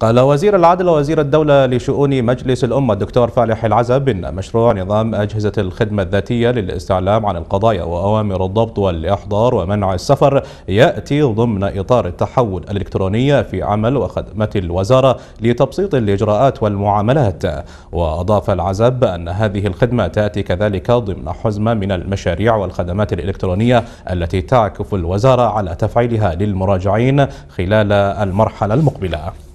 قال وزير العدل ووزير الدولة لشؤون مجلس الأمة الدكتور فالح العزب إن مشروع نظام أجهزة الخدمة الذاتية للاستعلام عن القضايا وأوامر الضبط والإحضار ومنع السفر يأتي ضمن إطار التحول الإلكتروني في عمل وخدمة الوزارة لتبسيط الإجراءات والمعاملات وأضاف العزب أن هذه الخدمة تأتي كذلك ضمن حزمة من المشاريع والخدمات الإلكترونية التي تعكف الوزارة على تفعيلها للمراجعين خلال المرحلة المقبلة